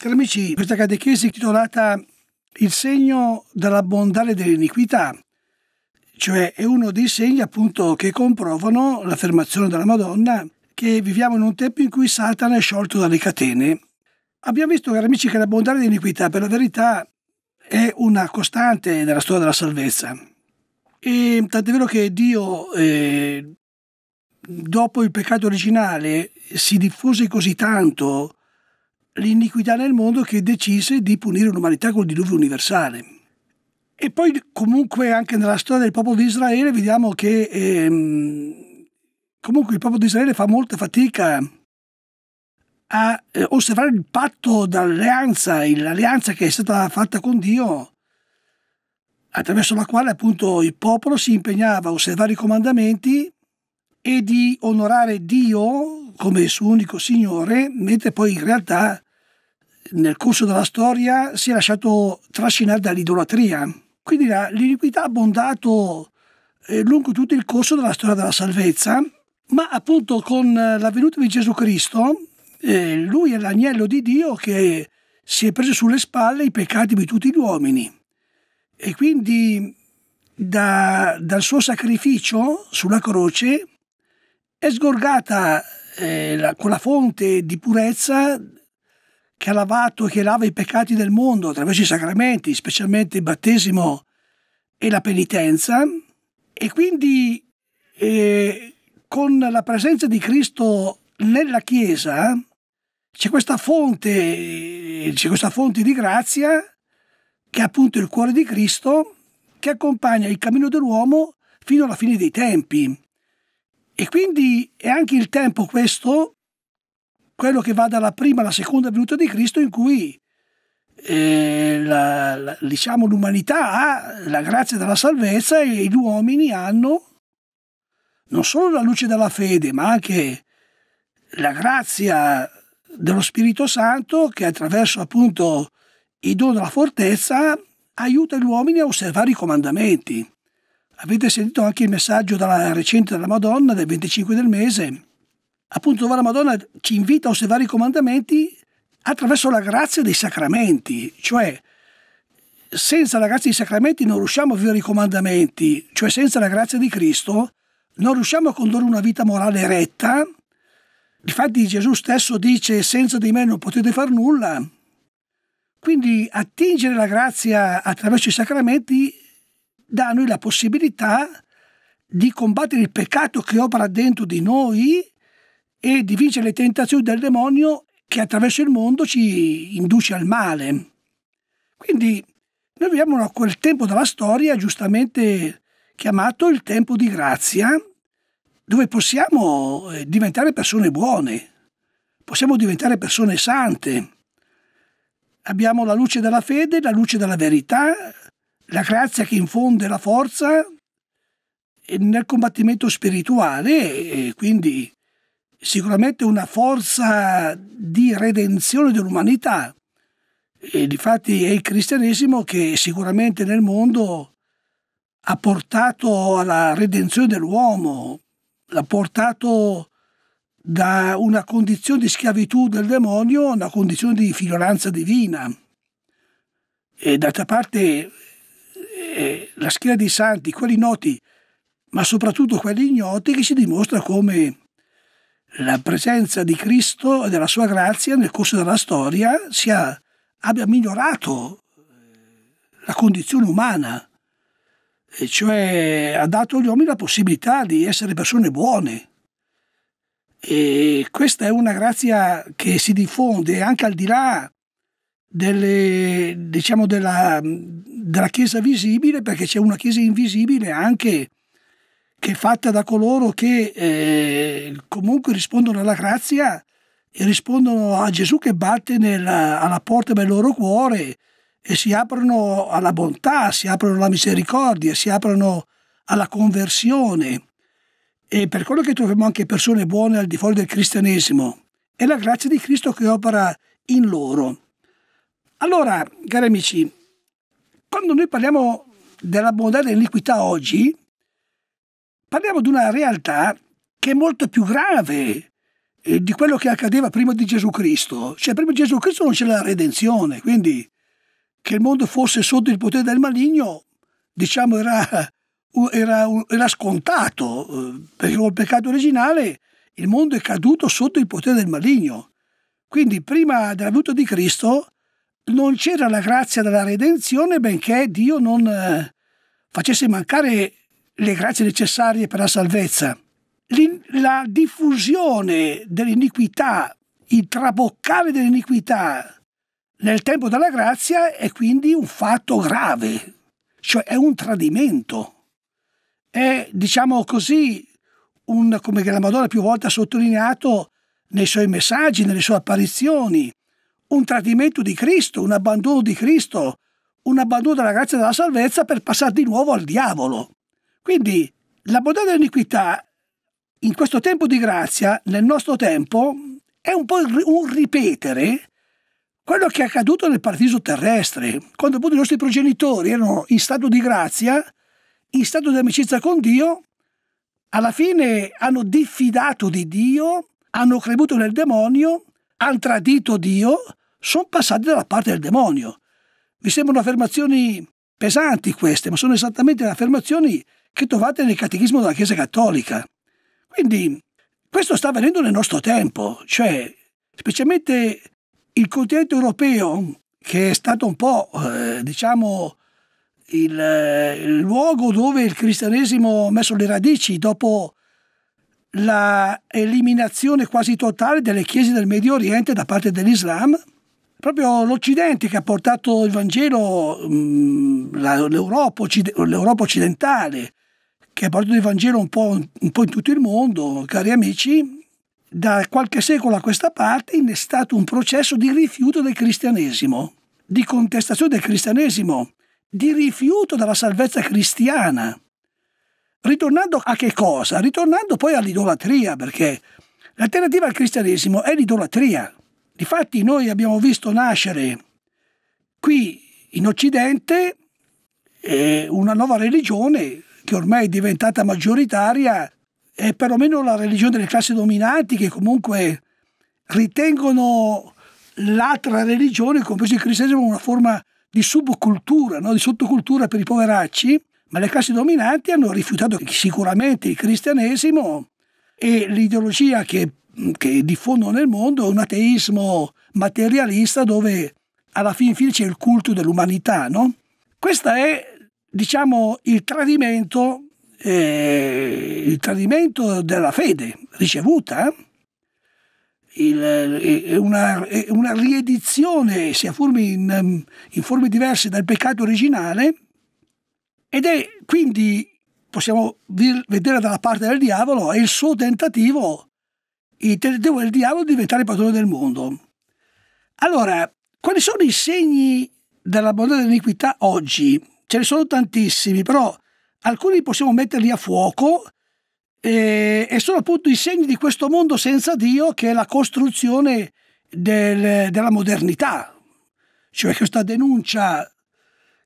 Cari amici, questa catechesi intitolata Il segno della dell'abbondare dell'iniquità, cioè è uno dei segni appunto che comprovano l'affermazione della Madonna che viviamo in un tempo in cui Satana è sciolto dalle catene. Abbiamo visto, cari amici, che la l'abbondare dell'iniquità per la verità è una costante nella storia della salvezza. E tant'è vero che Dio, eh, dopo il peccato originale, si diffuse così tanto l'iniquità nel mondo che decise di punire l'umanità col diluvio universale. E poi comunque anche nella storia del popolo di Israele vediamo che ehm, comunque il popolo di Israele fa molta fatica a eh, osservare il patto d'alleanza, l'alleanza che è stata fatta con Dio, attraverso la quale appunto il popolo si impegnava a osservare i comandamenti e di onorare Dio come il suo unico Signore, mentre poi in realtà nel corso della storia si è lasciato trascinare dall'idolatria. Quindi l'iniquità ha abbondato eh, lungo tutto il corso della storia della salvezza, ma appunto con eh, la venuta di Gesù Cristo, eh, lui è l'agnello di Dio che si è preso sulle spalle i peccati di tutti gli uomini. E quindi da, dal suo sacrificio sulla croce è sgorgata eh, la, quella fonte di purezza che ha lavato e che lava i peccati del mondo attraverso i sacramenti, specialmente il battesimo e la penitenza. E quindi eh, con la presenza di Cristo nella Chiesa c'è questa fonte, c'è questa fonte di grazia che è appunto il cuore di Cristo che accompagna il cammino dell'uomo fino alla fine dei tempi. E quindi è anche il tempo questo quello che va dalla prima alla seconda venuta di Cristo in cui eh, la, la, diciamo, l'umanità ha la grazia della salvezza e gli uomini hanno non solo la luce della fede, ma anche la grazia dello Spirito Santo che attraverso appunto il dono della fortezza aiuta gli uomini a osservare i comandamenti. Avete sentito anche il messaggio dalla, recente della Madonna del 25 del mese, appunto dove la Madonna ci invita a osservare i comandamenti attraverso la grazia dei sacramenti, cioè senza la grazia dei sacramenti non riusciamo a vivere i comandamenti, cioè senza la grazia di Cristo non riusciamo a condurre una vita morale retta. Infatti Gesù stesso dice senza di me non potete fare nulla. Quindi attingere la grazia attraverso i sacramenti dà a noi la possibilità di combattere il peccato che opera dentro di noi e di vincere le tentazioni del demonio che attraverso il mondo ci induce al male. Quindi noi viviamo a quel tempo della storia giustamente chiamato il tempo di grazia, dove possiamo eh, diventare persone buone, possiamo diventare persone sante. Abbiamo la luce della fede, la luce della verità, la grazia che infonde la forza nel combattimento spirituale e quindi sicuramente una forza di redenzione dell'umanità. E difatti è il cristianesimo che sicuramente nel mondo ha portato alla redenzione dell'uomo, l'ha portato da una condizione di schiavitù del demonio a una condizione di figliolanza divina. E d'altra parte eh, la schiera dei santi, quelli noti, ma soprattutto quelli ignoti, che si dimostra come la presenza di Cristo e della sua grazia nel corso della storia sia, abbia migliorato eh, la condizione umana, e cioè ha dato agli uomini la possibilità di essere persone buone. E questa è una grazia che si diffonde anche al di là delle, diciamo, della, della Chiesa visibile, perché c'è una Chiesa invisibile anche che è fatta da coloro che eh, comunque rispondono alla grazia e rispondono a Gesù che batte nella, alla porta del loro cuore e si aprono alla bontà, si aprono alla misericordia, si aprono alla conversione. E per quello che troviamo anche persone buone al di fuori del cristianesimo, è la grazia di Cristo che opera in loro. Allora, cari amici, quando noi parliamo della bontà dell'iniquità oggi, Parliamo di una realtà che è molto più grave eh, di quello che accadeva prima di Gesù Cristo. Cioè, prima di Gesù Cristo non c'era la redenzione, quindi che il mondo fosse sotto il potere del maligno, diciamo, era, era, era scontato, eh, perché col peccato originale il mondo è caduto sotto il potere del maligno. Quindi prima della venuta di Cristo non c'era la grazia della redenzione, benché Dio non eh, facesse mancare le grazie necessarie per la salvezza, la diffusione dell'iniquità, il traboccare dell'iniquità nel tempo della grazia è quindi un fatto grave, cioè è un tradimento, è diciamo così, un, come la Madonna più volte ha sottolineato nei suoi messaggi, nelle sue apparizioni, un tradimento di Cristo, un abbandono di Cristo, un abbandono della grazia e della salvezza per passare di nuovo al diavolo. Quindi la bontà dell'iniquità in questo tempo di grazia, nel nostro tempo, è un po' un ripetere quello che è accaduto nel paradiso terrestre, quando appunto i nostri progenitori erano in stato di grazia, in stato di amicizia con Dio, alla fine hanno diffidato di Dio, hanno creduto nel demonio, hanno tradito Dio, sono passati dalla parte del demonio. Mi sembrano affermazioni pesanti queste, ma sono esattamente le affermazioni che trovate nel Catechismo della Chiesa Cattolica. Quindi questo sta avvenendo nel nostro tempo, cioè specialmente il continente europeo, che è stato un po', eh, diciamo, il, eh, il, luogo dove il cristianesimo ha messo le radici dopo la eliminazione quasi totale delle chiese del Medio Oriente da parte dell'Islam, proprio l'Occidente che ha portato il Vangelo, mm, l'Europa occidentale, che ha portato il Vangelo un po', un po' in tutto il mondo, cari amici, da qualche secolo a questa parte è stato un processo di rifiuto del cristianesimo, di contestazione del cristianesimo, di rifiuto della salvezza cristiana. Ritornando a che cosa? Ritornando poi all'idolatria, perché l'alternativa al cristianesimo è l'idolatria. Difatti noi abbiamo visto nascere qui in Occidente eh, una nuova religione che ormai è diventata maggioritaria, è perlomeno la religione delle classi dominanti che comunque ritengono l'altra religione, compreso il cristianesimo, una forma di subcultura, no? di sottocultura per i poveracci, ma le classi dominanti hanno rifiutato sicuramente il cristianesimo e l'ideologia che, che diffondono nel mondo è un ateismo materialista dove alla fin fine c'è il culto dell'umanità. No? Questa è diciamo, il tradimento, eh, il tradimento della fede ricevuta, eh? il, eh, una, una, riedizione, sia pur in, in forme diverse, dal peccato originale, ed è quindi, possiamo vedere dalla parte del diavolo, è il suo tentativo, il tentativo del diavolo di diventare padrone del mondo. Allora, quali sono i segni della bontà dell'iniquità oggi? ce ne sono tantissimi, però alcuni possiamo metterli a fuoco e, e sono appunto i segni di questo mondo senza Dio che è la costruzione del, della modernità, cioè questa denuncia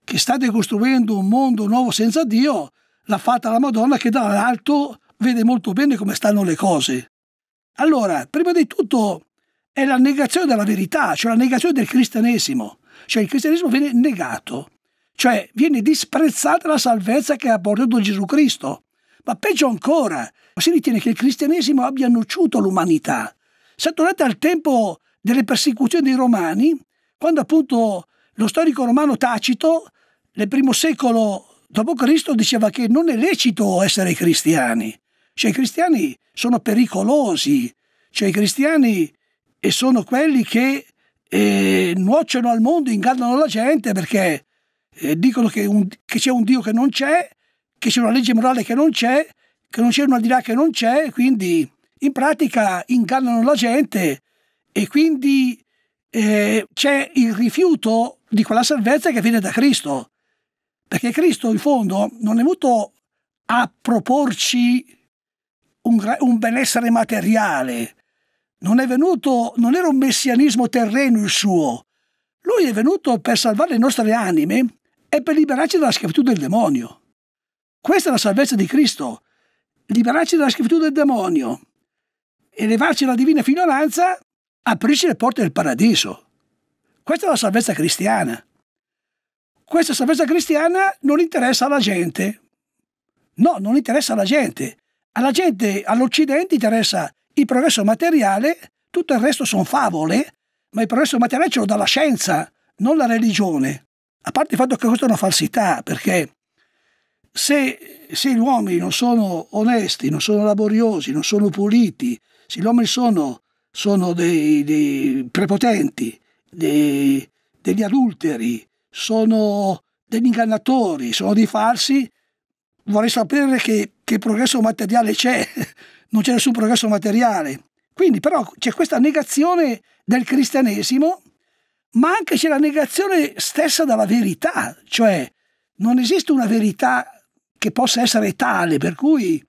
che state costruendo un mondo nuovo senza Dio, l'ha fatta la Madonna che dall'alto vede molto bene come stanno le cose. Allora, prima di tutto è la negazione della verità, cioè la negazione del cristianesimo, cioè il cristianesimo viene negato. Cioè viene disprezzata la salvezza che ha portato Gesù Cristo. Ma peggio ancora, si ritiene che il cristianesimo abbia annucciuto l'umanità. Se tornate al tempo delle persecuzioni dei romani, quando appunto lo storico romano Tacito, nel primo secolo d.C., diceva che non è lecito essere cristiani. Cioè i cristiani sono pericolosi, cioè i cristiani sono quelli che eh, nuociono al mondo, ingannano la gente perché eh, dicono che, un, che, c'è un Dio che non c'è, che c'è una legge morale che non c'è, che non c'è una là che non c'è, quindi in pratica ingannano la gente e quindi eh, c'è il rifiuto di quella salvezza che viene da Cristo. Perché Cristo in fondo non è venuto a proporci un, un benessere materiale, non, venuto, non era un messianismo terreno il suo. Lui è venuto per salvare le nostre anime è per liberarci dalla schiavitù del demonio. Questa è la salvezza di Cristo, liberarci dalla schiavitù del demonio, elevarci alla divina ignoranza, aprirci le porte del paradiso. Questa è la salvezza cristiana. Questa salvezza cristiana non interessa alla gente. No, non interessa alla gente. Alla gente, all'Occidente interessa il progresso materiale, tutto il resto sono favole, ma il progresso materiale ce lo dà la scienza, non la religione a parte il fatto che questa è una falsità, perché se, se, gli uomini non sono onesti, non sono laboriosi, non sono puliti, se gli uomini sono, sono dei, dei, prepotenti, dei, degli adulteri, sono degli ingannatori, sono dei falsi, vorrei sapere che, che progresso materiale c'è, non c'è nessun progresso materiale. Quindi però c'è questa negazione del cristianesimo ma anche c'è la negazione stessa della verità, cioè non esiste una verità che possa essere tale, per cui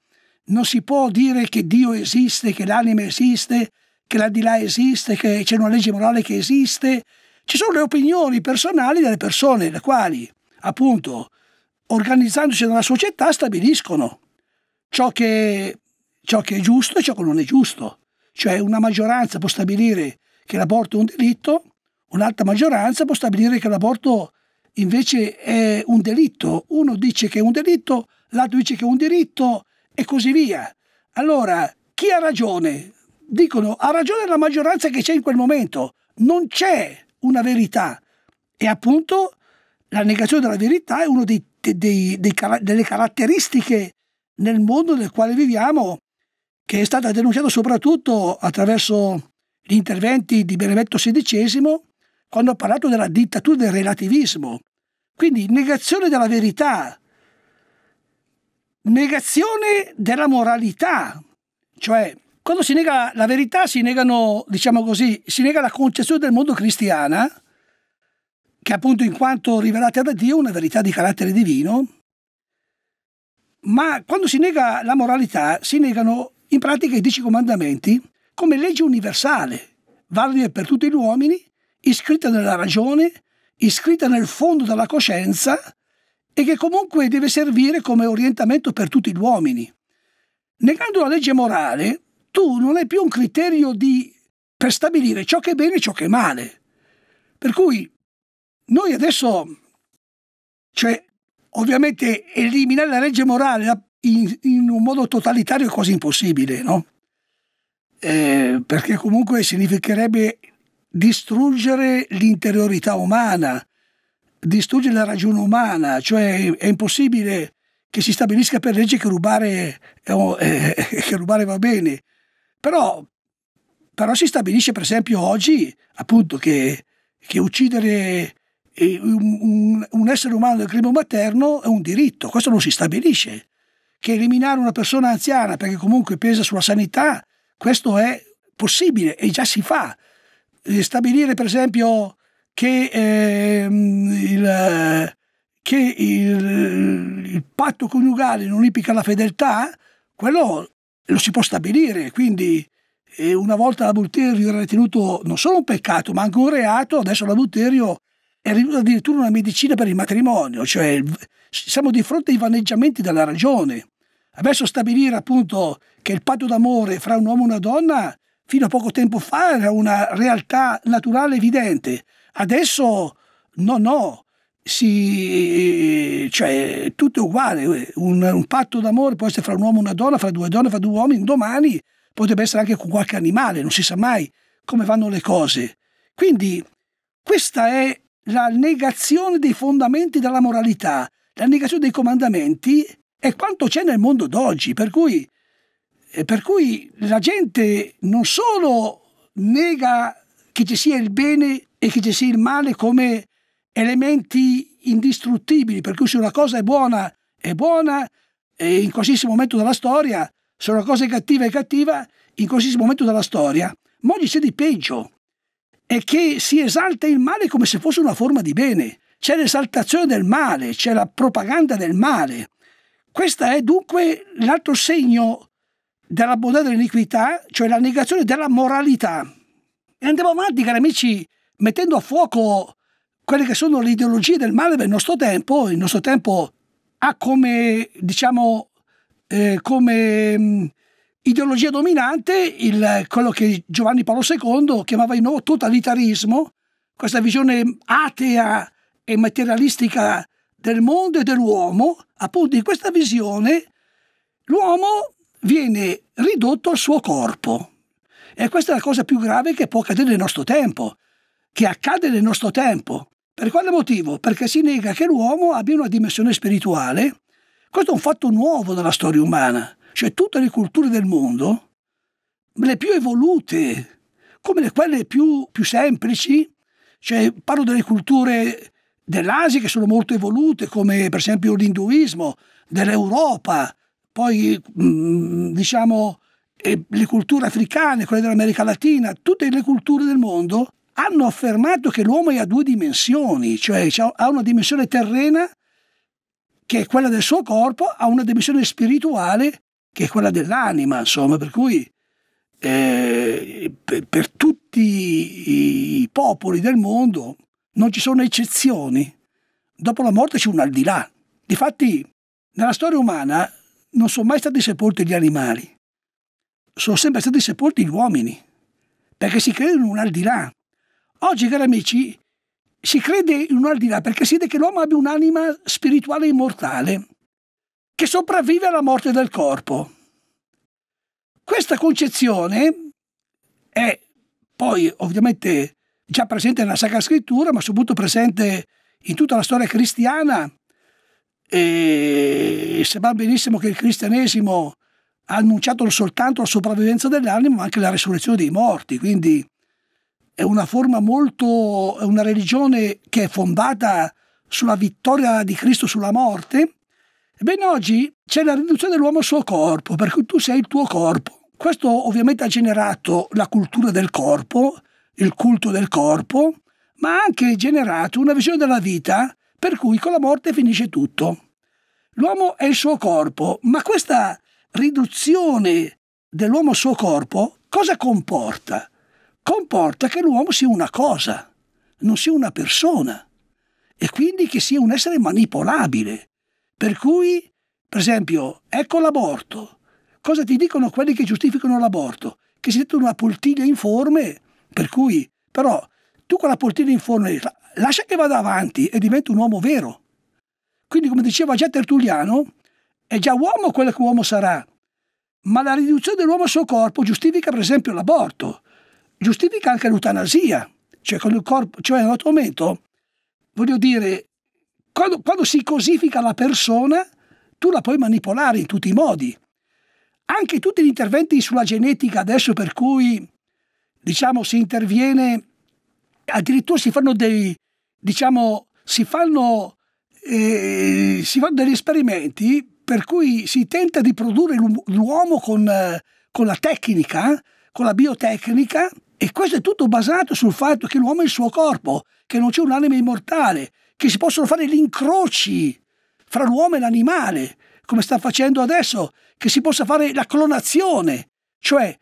non si può dire che Dio esiste, che l'anima esiste, che l'aldilà esiste, che c'è una legge morale che esiste. Ci sono le opinioni personali delle persone, le quali, appunto, organizzandosi nella società, stabiliscono ciò che, ciò che è giusto e ciò che non è giusto. Cioè una maggioranza può stabilire che l'aborto è un delitto, un'alta maggioranza può stabilire che l'aborto invece è un delitto. Uno dice che è un delitto, l'altro dice che è un diritto e così via. Allora, chi ha ragione? Dicono, ha ragione la maggioranza che c'è in quel momento. Non c'è una verità. E appunto la negazione della verità è una delle caratteristiche nel mondo nel quale viviamo, che è stata denunciata soprattutto attraverso gli interventi di Benevento XVI quando ha parlato della dittatura del relativismo. Quindi negazione della verità, negazione della moralità, cioè quando si nega la verità si negano, diciamo così, si nega la concezione del mondo cristiana, che appunto in quanto rivelata da Dio è una verità di carattere divino, ma quando si nega la moralità si negano in pratica i dieci comandamenti come legge universale, valide per tutti gli uomini iscritta nella ragione, iscritta nel fondo della coscienza e che comunque deve servire come orientamento per tutti gli uomini. Negando la legge morale, tu non hai più un criterio di, per stabilire ciò che è bene e ciò che è male. Per cui noi adesso, cioè ovviamente eliminare la legge morale in, in un modo totalitario è quasi impossibile, no? Eh, perché comunque significherebbe distruggere l'interiorità umana, distruggere la ragione umana, cioè è impossibile che si stabilisca per legge che rubare, eh, eh che rubare va bene, però, però, si stabilisce per esempio oggi appunto che, che uccidere eh, un, un, un, essere umano del clima materno è un diritto, questo non si stabilisce, che eliminare una persona anziana perché comunque pesa sulla sanità, questo è possibile e già si fa, eh, stabilire per esempio che, eh, il, che il, il, patto coniugale non implica la fedeltà, quello lo si può stabilire, quindi eh, una volta l'adulterio era ritenuto non solo un peccato ma anche un reato, adesso l'adulterio è ritenuto addirittura una medicina per il matrimonio, cioè siamo di fronte ai vaneggiamenti della ragione. Adesso stabilire appunto che il patto d'amore fra un uomo e una donna fino a poco tempo fa era una realtà naturale evidente. Adesso no, no, si, cioè, tutto è uguale. Un, un, patto d'amore può essere fra un uomo e una donna, fra due donne, fra due uomini. Domani potrebbe essere anche con qualche animale, non si sa mai come vanno le cose. Quindi questa è la negazione dei fondamenti della moralità, la negazione dei comandamenti è quanto c'è nel mondo d'oggi, per cui eh, per cui la gente non solo nega che ci sia il bene e che ci sia il male come elementi indistruttibili, per cui se una cosa è buona è buona e in qualsiasi momento della storia, se una cosa è cattiva è cattiva in qualsiasi momento della storia, ma oggi c'è di peggio, è che si esalta il male come se fosse una forma di bene, c'è l'esaltazione del male, c'è la propaganda del male. Questo è dunque l'altro segno della bontà dell'iniquità, cioè la negazione della moralità. E andiamo avanti, cari amici, mettendo a fuoco quelle che sono le ideologie del male del nostro tempo. Il nostro tempo ha come, diciamo, eh, come mm, ideologia dominante il, quello che Giovanni Paolo II chiamava il nuovo totalitarismo, questa visione atea e materialistica del mondo e dell'uomo, appunto in questa visione l'uomo viene ridotto al suo corpo. E questa è la cosa più grave che può accadere nel nostro tempo, che accade nel nostro tempo. Per quale motivo? Perché si nega che l'uomo abbia una dimensione spirituale. Questo è un fatto nuovo della storia umana. Cioè tutte le culture del mondo, le più evolute, come le, quelle più, più semplici, cioè parlo delle culture dell'Asia che sono molto evolute, come per esempio l'induismo, dell'Europa, poi mm, mm, diciamo eh, le culture africane, quelle dell'America Latina, tutte le culture del mondo hanno affermato che l'uomo è a due dimensioni, cioè ha una dimensione terrena che è quella del suo corpo, ha una dimensione spirituale che è quella dell'anima, insomma, per cui eh, per, per tutti i popoli del mondo non ci sono eccezioni. Dopo la morte c'è un al di là. Difatti, nella storia umana non sono mai stati sepolti gli animali, sono sempre stati sepolti gli uomini, perché si crede in un al di là. Oggi, cari amici, si crede in un al di là perché si vede che l'uomo abbia un'anima spirituale immortale, che sopravvive alla morte del corpo. Questa concezione è poi ovviamente già presente nella Sacra Scrittura, ma soprattutto presente in tutta la storia cristiana e sembra benissimo che il cristianesimo ha annunciato non soltanto la sopravvivenza dell'anima, ma anche la resurrezione dei morti. Quindi è una forma molto, è una religione che è fondata sulla vittoria di Cristo sulla morte. Ebbene, oggi c'è la riduzione dell'uomo al suo corpo, perché tu sei il tuo corpo. Questo ovviamente ha generato la cultura del corpo, il culto del corpo, ma ha anche generato una visione della vita per cui con la morte finisce tutto. L'uomo è il suo corpo, ma questa riduzione dell'uomo al suo corpo cosa comporta? Comporta che l'uomo sia una cosa, non sia una persona, e quindi che sia un essere manipolabile. Per cui, per esempio, ecco l'aborto. Cosa ti dicono quelli che giustificano l'aborto? Che si mette una poltiglia informe, per cui, però, tu con la poltiglia informe lascia che vada avanti e diventa un uomo vero. Quindi, come diceva già Tertulliano, è già uomo quello che uomo sarà. Ma la riduzione dell'uomo al suo corpo giustifica, per esempio, l'aborto, giustifica anche l'eutanasia, cioè con il corpo, cioè in un altro momento, voglio dire, quando, quando si cosifica la persona, tu la puoi manipolare in tutti i modi. Anche tutti gli interventi sulla genetica adesso per cui, diciamo, si interviene addirittura si fanno dei, diciamo, si fanno, eh, si fanno degli esperimenti per cui si tenta di produrre l'uomo con, con la tecnica, con la biotecnica, e questo è tutto basato sul fatto che l'uomo è il suo corpo, che non c'è un'anima immortale, che si possono fare gli incroci fra l'uomo e l'animale, come sta facendo adesso, che si possa fare la clonazione, cioè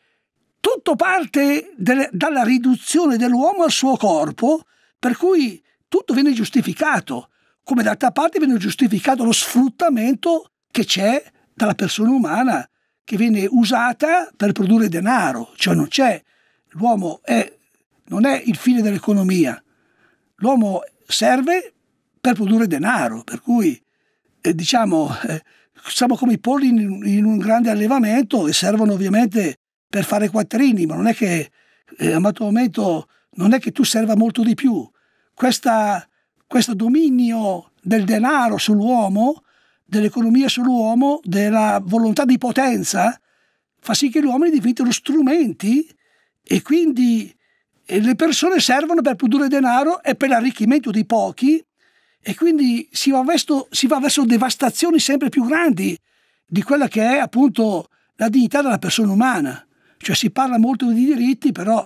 tutto parte delle, dalla riduzione dell'uomo al suo corpo, per cui tutto viene giustificato, come d'altra parte viene giustificato lo sfruttamento che c'è dalla persona umana, che viene usata per produrre denaro, cioè non c'è, l'uomo non è il fine dell'economia, l'uomo serve per produrre denaro, per cui eh, diciamo, eh, siamo come i polli in, in, un grande allevamento e servono ovviamente per fare quattrini, ma non è che eh, a un certo momento non è che tu serva molto di più, questa, questo dominio del denaro sull'uomo, dell'economia sull'uomo, della volontà di potenza, fa sì che gli uomini diventino strumenti e quindi le persone servono per produrre denaro e per l'arricchimento di pochi e quindi si va, verso, si va verso devastazioni sempre più grandi di quella che è appunto la dignità della persona umana. Cioè si parla molto di diritti, però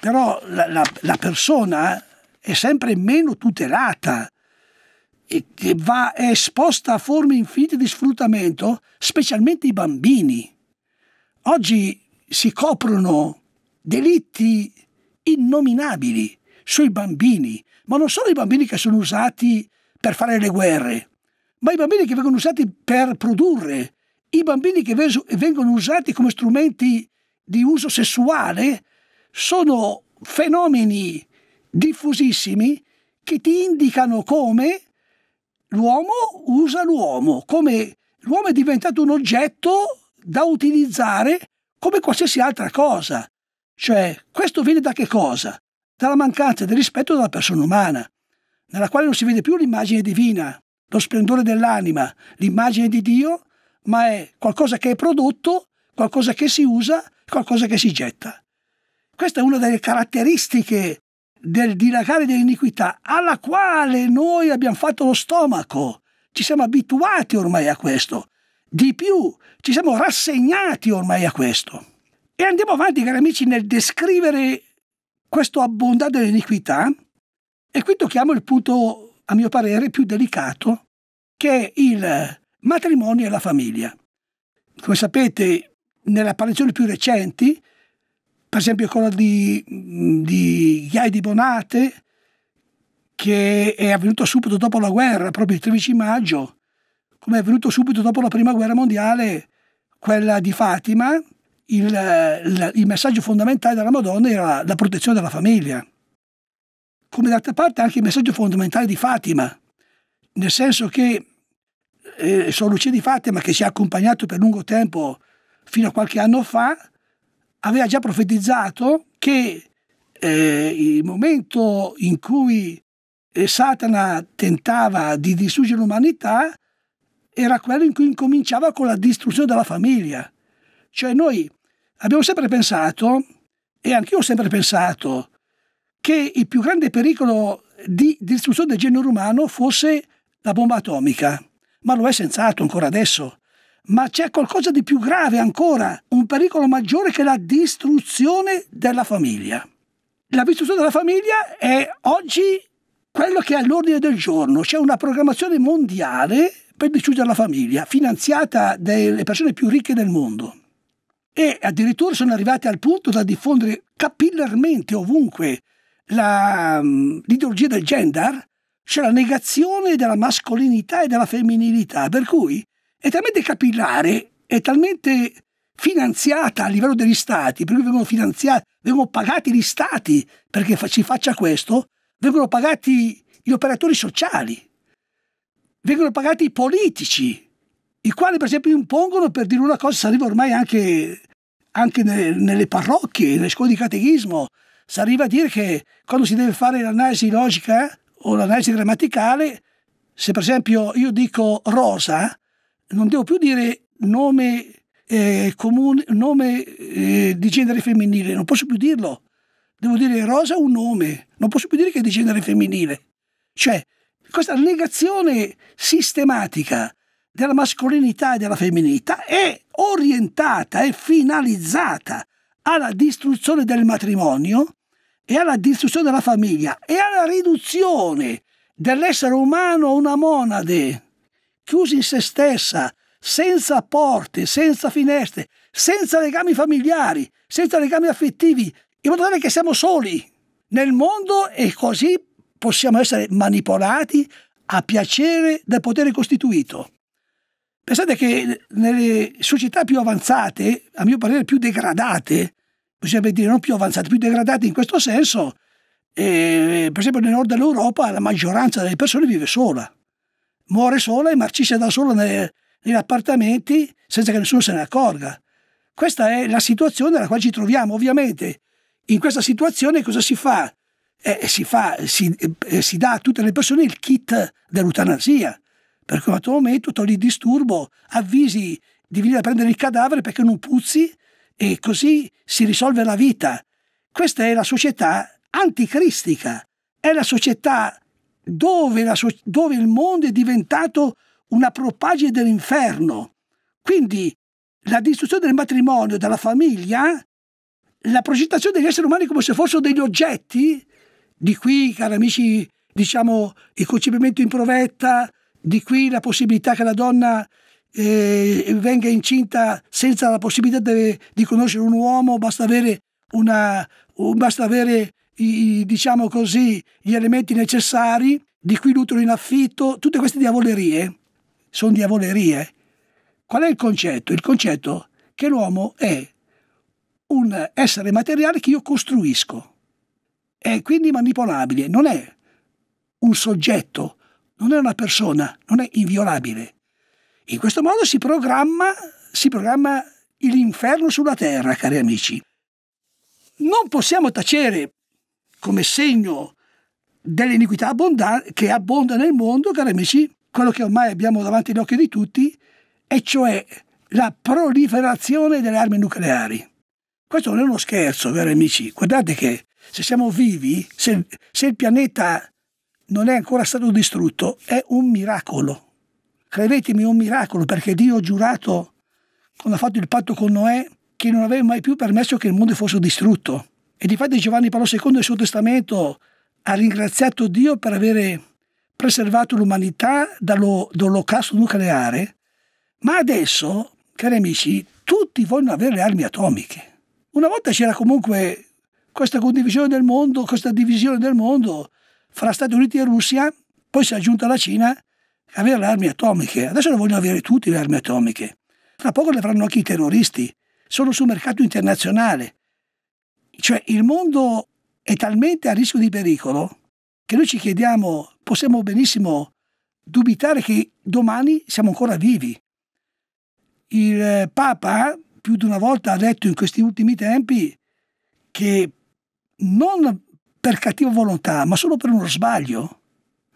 però la, la, la, persona è sempre meno tutelata e che va, esposta a forme infinite di sfruttamento, specialmente i bambini. Oggi si coprono delitti innominabili sui bambini, ma non solo i bambini che sono usati per fare le guerre, ma i bambini che vengono usati per produrre, i bambini che vengono usati come strumenti di uso sessuale sono fenomeni diffusissimi che ti indicano come l'uomo usa l'uomo, come l'uomo è diventato un oggetto da utilizzare come qualsiasi altra cosa. Cioè, questo viene da che cosa? Dalla mancanza di rispetto della persona umana, nella quale non si vede più l'immagine divina, lo splendore dell'anima, l'immagine di Dio, ma è qualcosa che è prodotto, qualcosa che si usa, qualcosa che si getta. Questa è una delle caratteristiche del dilagare dell'iniquità alla quale noi abbiamo fatto lo stomaco. Ci siamo abituati ormai a questo. Di più, ci siamo rassegnati ormai a questo. E andiamo avanti, cari amici, nel descrivere questo abbondante dell'iniquità. E qui tocchiamo il punto, a mio parere, più delicato, che è il matrimonio e la famiglia. Come sapete, nelle apparizioni più recenti, per esempio quella di, di Iai di Bonate, che è avvenuto subito dopo la guerra, proprio il 13 maggio, come è avvenuto subito dopo la Prima Guerra Mondiale, quella di Fatima, il, il, il messaggio fondamentale della Madonna era la protezione della famiglia. Come d'altra parte anche il messaggio fondamentale di Fatima, nel senso che eh, Sor Lucia di Fatima, che ci ha accompagnato per lungo tempo, fino a qualche anno fa, aveva già profetizzato che eh, il momento in cui eh, Satana tentava di distruggere l'umanità era quello in cui incominciava con la distruzione della famiglia. Cioè noi abbiamo sempre pensato, e anch'io ho sempre pensato, che il più grande pericolo di distruzione del genere umano fosse la bomba atomica, ma lo è senz'altro ancora adesso ma c'è qualcosa di più grave ancora, un pericolo maggiore che la distruzione della famiglia. La distruzione della famiglia è oggi quello che è all'ordine del giorno, c'è una programmazione mondiale per distruggere la famiglia, finanziata dalle persone più ricche del mondo. E addirittura sono arrivate al punto da diffondere capillarmente ovunque mm, l'ideologia del gender, cioè la negazione della mascolinità e della femminilità, per cui è talmente capillare, è talmente finanziata a livello degli stati, per cui vengono finanziati, vengono pagati gli stati perché si faccia questo, vengono pagati gli operatori sociali, vengono pagati i politici, i quali per esempio impongono, per dire una cosa, si arriva ormai anche, anche nelle, nelle parrocchie, nelle scuole di catechismo, si arriva a dire che quando si deve fare l'analisi logica o l'analisi grammaticale, se per esempio io dico rosa, non devo più dire nome, eh, comune, nome eh, di genere femminile, non posso più dirlo. Devo dire rosa un nome, non posso più dire che è di genere femminile. Cioè, questa negazione sistematica della mascolinità e della femminilità è orientata, è finalizzata alla distruzione del matrimonio e alla distruzione della famiglia e alla riduzione dell'essere umano a una monade chiusa in se stessa, senza porte, senza finestre, senza legami familiari, senza legami affettivi, in modo tale che siamo soli nel mondo e così possiamo essere manipolati a piacere del potere costituito. Pensate che nelle società più avanzate, a mio parere più degradate, bisogna dire non più avanzate, più degradate in questo senso, eh, per esempio nel nord dell'Europa la maggioranza delle persone vive sola muore sola e marcisce da sola nei, negli appartamenti senza che nessuno se ne accorga. Questa è la situazione nella quale ci troviamo, ovviamente. In questa situazione cosa si fa? Eh, si, fa si, eh, si, dà a tutte le persone il kit dell'eutanasia, per cui a un momento togli il disturbo, avvisi di venire a prendere il cadavere perché non puzzi e così si risolve la vita. Questa è la società anticristica, è la società dove, la, dove il mondo è diventato una propagine dell'inferno. Quindi la distruzione del matrimonio, della famiglia, la progettazione degli esseri umani come se fossero degli oggetti, di qui, cari amici, diciamo il concepimento in provetta, di qui la possibilità che la donna eh, venga incinta senza la possibilità de, di conoscere un uomo, basta avere, una, basta avere i, diciamo così, gli elementi necessari, di cui l'utero in affitto, tutte queste diavolerie sono diavolerie. Qual è il concetto? Il concetto che l'uomo è un essere materiale che io costruisco, è quindi manipolabile, non è un soggetto, non è una persona, non è inviolabile. In questo modo si programma, si programma l'inferno sulla terra, cari amici. Non possiamo tacere come segno dell'iniquità che abbonda nel mondo, cari amici, quello che ormai abbiamo davanti agli occhi di tutti, e cioè la proliferazione delle armi nucleari. Questo non è uno scherzo, cari amici. Guardate che se siamo vivi, se, se il pianeta non è ancora stato distrutto, è un miracolo. Credetemi, è un miracolo, perché Dio ha giurato, quando ha fatto il patto con Noè, che non aveva mai più permesso che il mondo fosse distrutto. E di fatto Giovanni Paolo II nel suo testamento ha ringraziato Dio per aver preservato l'umanità dall'olocausto nucleare, ma adesso, cari amici, tutti vogliono avere le armi atomiche. Una volta c'era comunque questa condivisione del mondo, questa divisione del mondo fra Stati Uniti e Russia, poi si è aggiunta la Cina, avere le armi atomiche. Adesso le vogliono avere tutte le armi atomiche. Tra poco le avranno anche i terroristi. Sono sul mercato internazionale. Cioè il mondo è talmente a rischio di pericolo che noi ci chiediamo, possiamo benissimo dubitare che domani siamo ancora vivi. Il eh, Papa più di una volta ha detto in questi ultimi tempi che non per cattiva volontà, ma solo per uno sbaglio,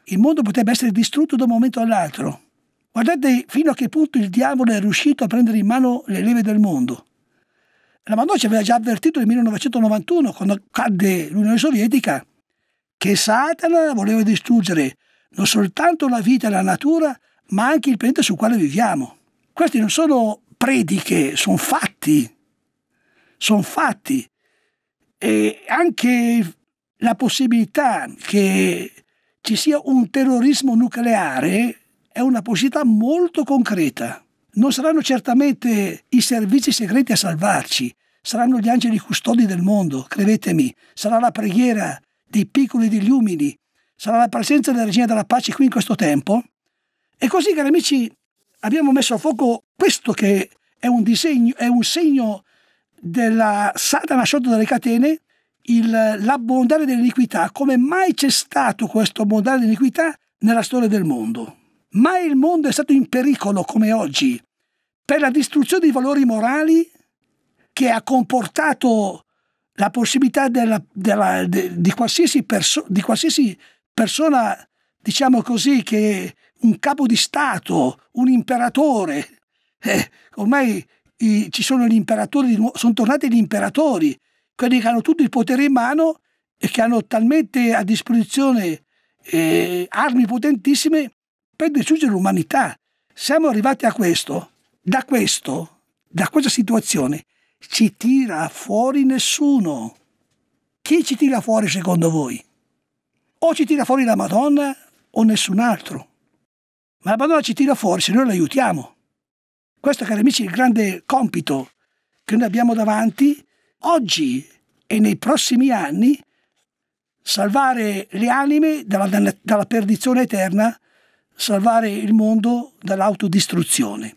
il mondo potrebbe essere distrutto da un momento all'altro. Guardate fino a che punto il diavolo è riuscito a prendere in mano le leve del mondo. La Madonna ci aveva già avvertito nel 1991, quando cadde l'Unione Sovietica, che Satana voleva distruggere non soltanto la vita e la natura, ma anche il pianeta sul quale viviamo. Questi non sono prediche, sono fatti. Sono fatti. E anche la possibilità che ci sia un terrorismo nucleare è una possibilità molto concreta. Non saranno certamente i servizi segreti a salvarci, saranno gli angeli custodi del mondo, credetemi, sarà la preghiera dei piccoli e degli umili, sarà la presenza della Regina della Pace qui in questo tempo. E così, cari amici, abbiamo messo a fuoco questo che è un, disegno, è un segno della Satana sotto dalle catene, l'abbondare dell'iniquità, come mai c'è stato questo abbondare dell'iniquità nella storia del mondo. Mai il mondo è stato in pericolo come oggi per la distruzione dei valori morali che ha comportato la possibilità della, della, de, di, qualsiasi perso, di, qualsiasi persona, diciamo così, che un capo di Stato, un imperatore, eh, ormai i, ci sono gli imperatori, sono tornati gli imperatori, quelli che hanno tutto il potere in mano e che hanno talmente a disposizione eh, armi potentissime per distruggere l'umanità. Siamo arrivati a questo. Da questo, da questa situazione, ci tira fuori nessuno. Chi ci tira fuori secondo voi? O ci tira fuori la Madonna o nessun altro. Ma la Madonna ci tira fuori se noi l'aiutiamo. Questo, cari amici, è il grande compito che noi abbiamo davanti oggi e nei prossimi anni salvare le anime dalla, dalla perdizione eterna salvare il mondo dall'autodistruzione.